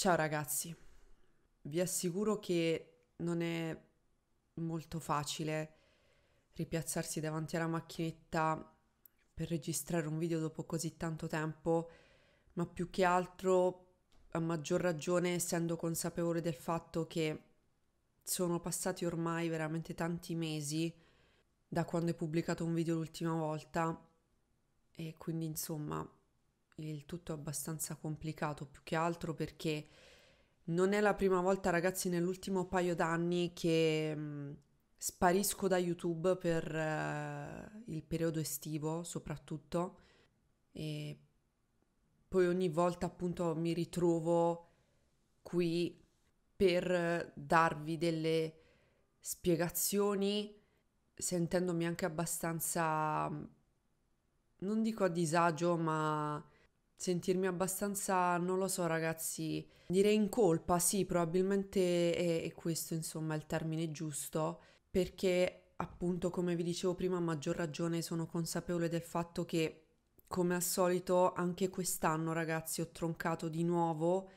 Ciao ragazzi, vi assicuro che non è molto facile ripiazzarsi davanti alla macchinetta per registrare un video dopo così tanto tempo, ma più che altro, a maggior ragione, essendo consapevole del fatto che sono passati ormai veramente tanti mesi da quando hai pubblicato un video l'ultima volta e quindi insomma il tutto abbastanza complicato, più che altro perché non è la prima volta, ragazzi, nell'ultimo paio d'anni che mm, sparisco da YouTube per eh, il periodo estivo, soprattutto, e poi ogni volta appunto mi ritrovo qui per darvi delle spiegazioni sentendomi anche abbastanza mm, non dico a disagio, ma sentirmi abbastanza, non lo so ragazzi, direi in colpa, sì, probabilmente è, è, questo insomma il termine giusto, perché appunto come vi dicevo prima a maggior ragione sono consapevole del fatto che come al solito anche quest'anno ragazzi ho troncato di nuovo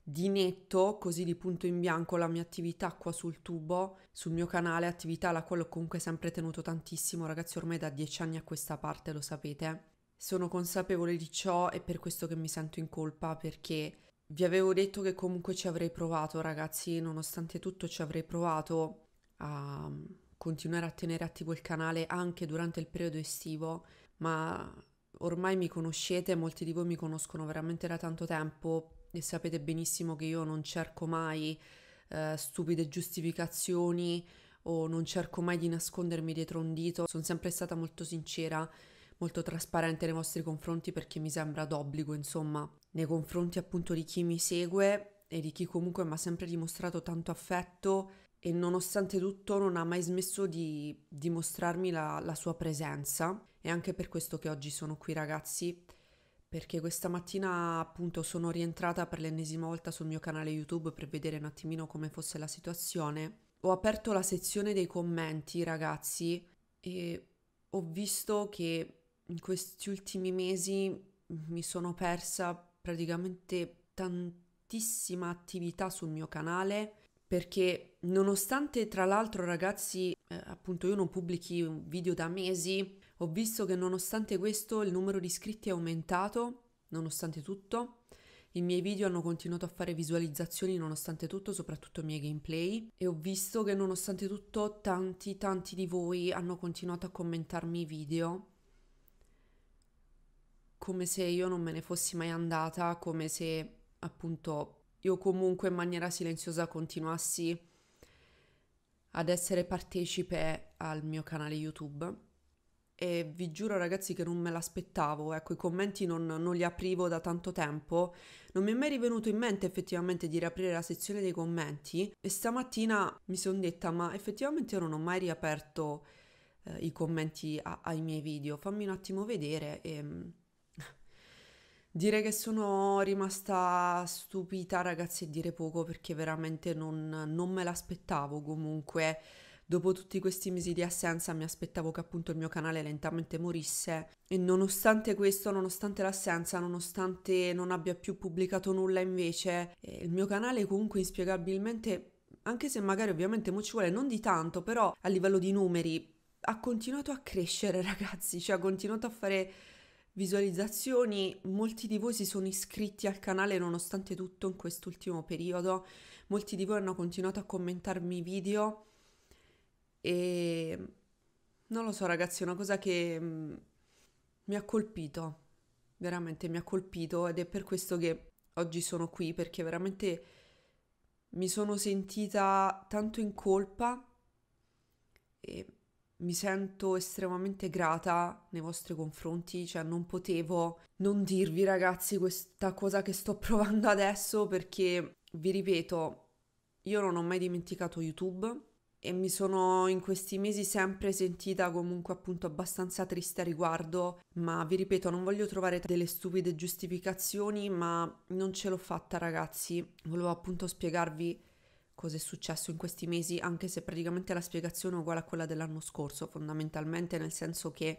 di netto, così di punto in bianco, la mia attività qua sul tubo, sul mio canale, attività la quale ho comunque sempre tenuto tantissimo, ragazzi, ormai da dieci anni a questa parte, lo sapete. Sono consapevole di ciò e per questo che mi sento in colpa perché vi avevo detto che comunque ci avrei provato, ragazzi, nonostante tutto ci avrei provato a mm, continuare a tenere attivo il canale anche durante il periodo estivo, ma ormai mi conoscete, molti di voi mi conoscono veramente da tanto tempo e sapete benissimo che io non cerco mai eh, stupide giustificazioni o non cerco mai di nascondermi dietro un dito, sono sempre stata molto sincera molto trasparente nei vostri confronti perché mi sembra d'obbligo, insomma, nei confronti appunto di chi mi segue e di chi comunque mi ha sempre dimostrato tanto affetto e nonostante tutto non ha mai smesso di dimostrarmi la, la sua presenza. È anche per questo che oggi sono qui ragazzi, perché questa mattina appunto sono rientrata per l'ennesima volta sul mio canale YouTube per vedere un attimino come fosse la situazione. Ho aperto la sezione dei commenti, ragazzi, e ho visto che in questi ultimi mesi mi sono persa praticamente tantissima attività sul mio canale perché nonostante tra l'altro ragazzi eh, appunto io non pubblichi un video da mesi ho visto che nonostante questo il numero di iscritti è aumentato nonostante tutto i miei video hanno continuato a fare visualizzazioni nonostante tutto, soprattutto i miei gameplay e ho visto che nonostante tutto tanti tanti di voi hanno continuato a commentarmi i video come se io non me ne fossi mai andata, come se appunto io comunque in maniera silenziosa continuassi ad essere partecipe al mio canale YouTube. E vi giuro ragazzi che non me l'aspettavo, ecco i commenti non, non, li aprivo da tanto tempo, non mi è mai rivenuto in mente effettivamente di riaprire la sezione dei commenti e stamattina mi sono detta ma effettivamente io non ho mai riaperto eh, i commenti a, ai miei video, fammi un attimo vedere e ehm, Dire che sono rimasta stupita, ragazzi, e dire poco perché veramente non, non me l'aspettavo comunque. Dopo tutti questi mesi di assenza mi aspettavo che appunto il mio canale lentamente morisse e nonostante questo, nonostante l'assenza, nonostante non abbia più pubblicato nulla invece, eh, il mio canale comunque inspiegabilmente, anche se magari ovviamente mo ci vuole non di tanto, però a livello di numeri ha continuato a crescere ragazzi, cioè ha continuato a fare visualizzazioni. Molti di voi si sono iscritti al canale nonostante tutto in quest'ultimo periodo, molti di voi hanno continuato a commentarmi i video e non lo so ragazzi, è una cosa che mm, mi ha colpito, veramente mi ha colpito ed è per questo che oggi sono qui perché veramente mi sono sentita tanto in colpa e mi sento estremamente grata nei vostri confronti, cioè non potevo non dirvi ragazzi questa cosa che sto provando adesso perché vi ripeto, io non ho mai dimenticato YouTube e mi sono in questi mesi sempre sentita comunque appunto abbastanza triste a riguardo, ma vi ripeto, non voglio trovare delle stupide giustificazioni, ma non ce l'ho fatta ragazzi, volevo appunto spiegarvi cosa è successo in questi mesi, anche se praticamente la spiegazione è uguale a quella dell'anno scorso, fondamentalmente nel senso che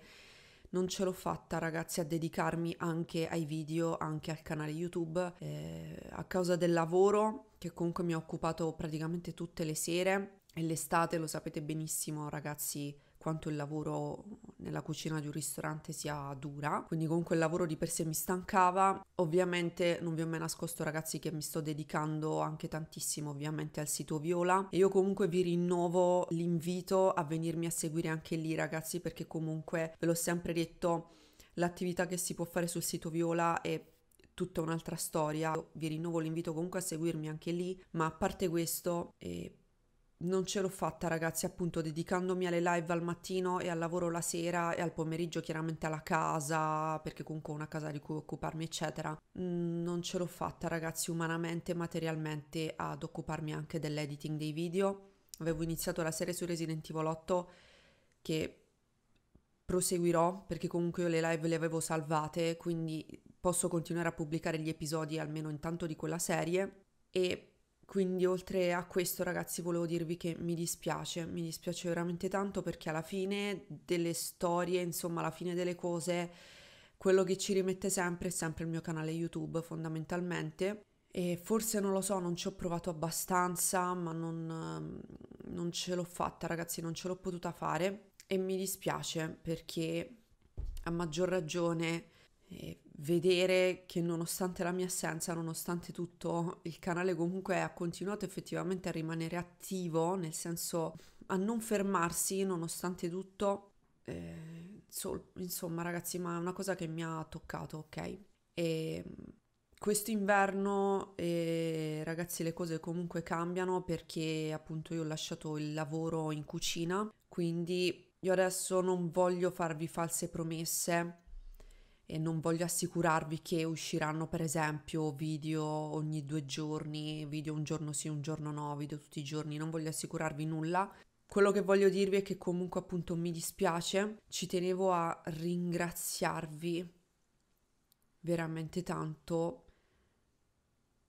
non ce l'ho fatta ragazzi a dedicarmi anche ai video, anche al canale YouTube, eh, a causa del lavoro che comunque mi ha occupato praticamente tutte le sere e l'estate, lo sapete benissimo ragazzi, quanto il lavoro nella cucina di un ristorante sia dura, quindi comunque il lavoro di per sé mi stancava. Ovviamente non vi ho mai nascosto ragazzi che mi sto dedicando anche tantissimo ovviamente al sito Viola e io comunque vi rinnovo l'invito a venirmi a seguire anche lì ragazzi perché comunque ve l'ho sempre detto l'attività che si può fare sul sito Viola è tutta un'altra storia. Io vi rinnovo l'invito comunque a seguirmi anche lì, ma a parte questo eh, non ce l'ho fatta ragazzi appunto dedicandomi alle live al mattino e al lavoro la sera e al pomeriggio chiaramente alla casa perché comunque ho una casa di cui occuparmi eccetera mm, non ce l'ho fatta ragazzi umanamente e materialmente ad occuparmi anche dell'editing dei video avevo iniziato la serie su Resident Evil 8 che proseguirò perché comunque io le live le avevo salvate quindi posso continuare a pubblicare gli episodi almeno intanto di quella serie e quindi oltre a questo ragazzi volevo dirvi che mi dispiace, mi dispiace veramente tanto perché alla fine delle storie, insomma alla fine delle cose, quello che ci rimette sempre è sempre il mio canale YouTube fondamentalmente. E forse non lo so, non ci ho provato abbastanza, ma non, non ce l'ho fatta ragazzi, non ce l'ho potuta fare e mi dispiace perché a maggior ragione... Eh, vedere che nonostante la mia assenza, nonostante tutto, il canale comunque ha continuato effettivamente a rimanere attivo, nel senso a non fermarsi nonostante tutto. Eh, so, insomma, ragazzi, ma è una cosa che mi ha toccato, ok? E mm, questo inverno, eh, ragazzi, le cose comunque cambiano perché appunto io ho lasciato il lavoro in cucina, quindi io adesso non voglio farvi false promesse e non voglio assicurarvi che usciranno per esempio video ogni due giorni, video un giorno sì, un giorno no, video tutti i giorni, non voglio assicurarvi nulla. Quello che voglio dirvi è che comunque appunto mi dispiace, ci tenevo a ringraziarvi veramente tanto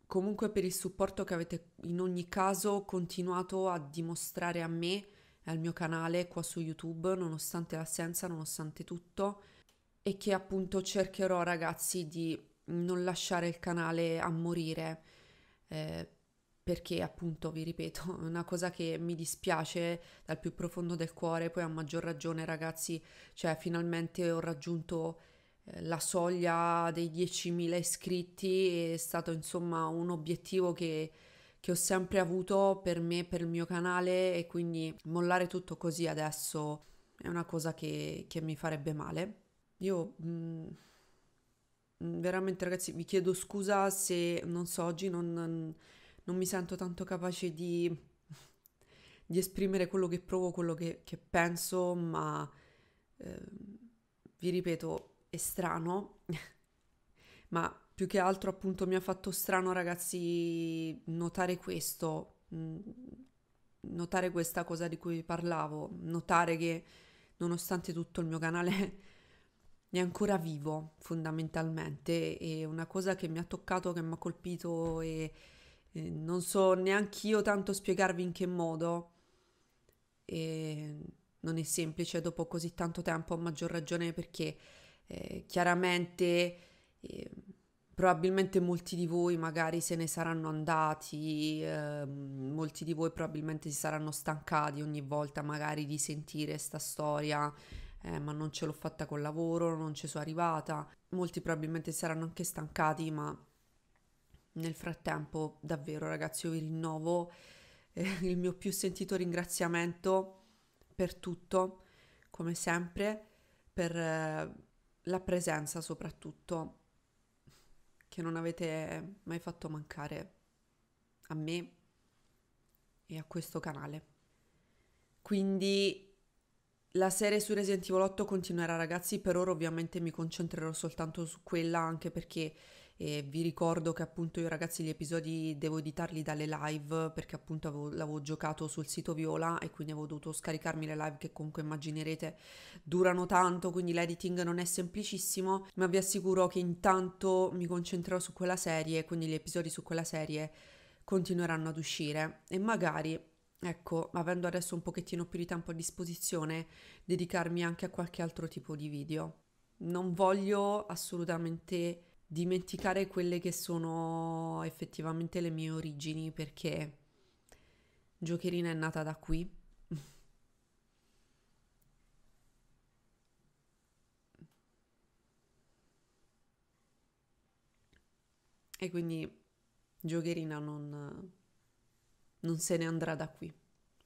comunque per il supporto che avete in ogni caso continuato a dimostrare a me e al mio canale qua su YouTube, nonostante l'assenza, nonostante tutto e che appunto cercherò ragazzi di non lasciare il canale a morire eh, perché appunto vi ripeto è una cosa che mi dispiace dal più profondo del cuore poi a maggior ragione ragazzi cioè finalmente ho raggiunto eh, la soglia dei 10.000 iscritti è stato insomma un obiettivo che, che ho sempre avuto per me per il mio canale e quindi mollare tutto così adesso è una cosa che, che mi farebbe male io mh, mm, mm, veramente ragazzi vi chiedo scusa se non so, oggi non, non mi sento tanto capace di, di, esprimere quello che provo, quello che, che penso, ma eh, vi ripeto, è strano, ma più che altro appunto mi ha fatto strano ragazzi notare questo, mm, notare questa cosa di cui parlavo, notare che nonostante tutto il mio canale è ancora vivo fondamentalmente e una cosa che mi ha toccato, che mi ha colpito e, e non so neanche io tanto spiegarvi in che modo e non è semplice dopo così tanto tempo, a maggior ragione perché eh, chiaramente eh, probabilmente molti di voi magari se ne saranno andati, eh, molti di voi probabilmente si saranno stancati ogni volta magari di sentire questa storia eh, ma non ce l'ho fatta col lavoro, non ci sono arrivata. Molti probabilmente saranno anche stancati, ma nel frattempo davvero ragazzi io vi rinnovo eh, il mio più sentito ringraziamento per tutto, come sempre, per eh, la presenza soprattutto che non avete mai fatto mancare a me e a questo canale. Quindi la serie su Resident Evil 8 continuerà ragazzi, per ora ovviamente mi concentrerò soltanto su quella anche perché eh, vi ricordo che appunto io ragazzi gli episodi devo editarli dalle live perché appunto avevo, l'avevo giocato sul sito Viola e quindi avevo dovuto scaricarmi le live che comunque immaginerete durano tanto quindi l'editing non è semplicissimo ma vi assicuro che intanto mi concentrerò su quella serie quindi gli episodi su quella serie continueranno ad uscire e magari ecco, avendo adesso un pochettino più di tempo a disposizione, dedicarmi anche a qualche altro tipo di video. Non voglio assolutamente dimenticare quelle che sono effettivamente le mie origini perché Giocherina è nata da qui. e quindi Giocherina non non se ne andrà da qui,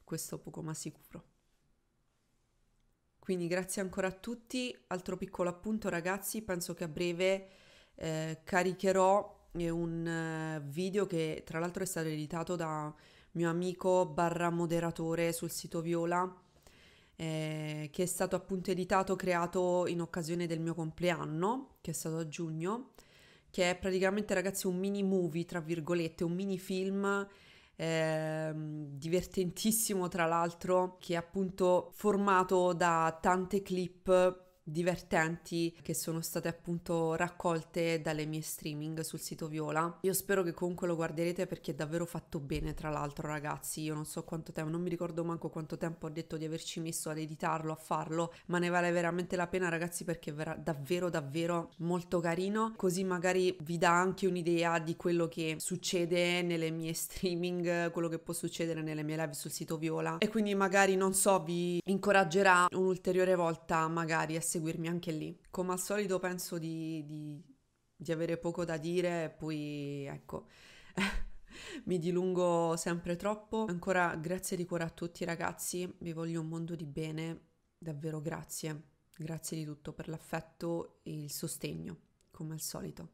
questo poco ma sicuro. Quindi grazie ancora a tutti, altro piccolo appunto ragazzi, penso che a breve eh, caricherò eh, un eh, video che tra l'altro è stato editato da mio amico barra moderatore sul sito Viola, eh, che è stato appunto editato, creato in occasione del mio compleanno, che è stato a giugno, che è praticamente ragazzi un mini movie, tra virgolette, un mini film Ehm, divertentissimo tra l'altro, che è appunto formato da tante clip divertenti che sono state appunto raccolte dalle mie streaming sul sito Viola. Io spero che comunque lo guarderete perché è davvero fatto bene, tra l'altro ragazzi, io non so quanto tempo, non mi ricordo manco quanto tempo ho detto di averci messo ad editarlo, a farlo, ma ne vale veramente la pena ragazzi perché è davvero davvero molto carino, così magari vi dà anche un'idea di quello che succede nelle mie streaming, quello che può succedere nelle mie live sul sito Viola e quindi magari non so vi incoraggerà un'ulteriore volta magari a seguire seguirmi anche lì. Come al solito penso di, di, di avere poco da dire e poi ecco. mi dilungo sempre troppo. Ancora grazie di cuore a tutti ragazzi, vi voglio un mondo di bene, davvero grazie. Grazie di tutto per l'affetto e il sostegno, come al solito.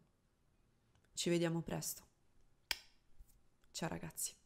Ci vediamo presto. Ciao ragazzi.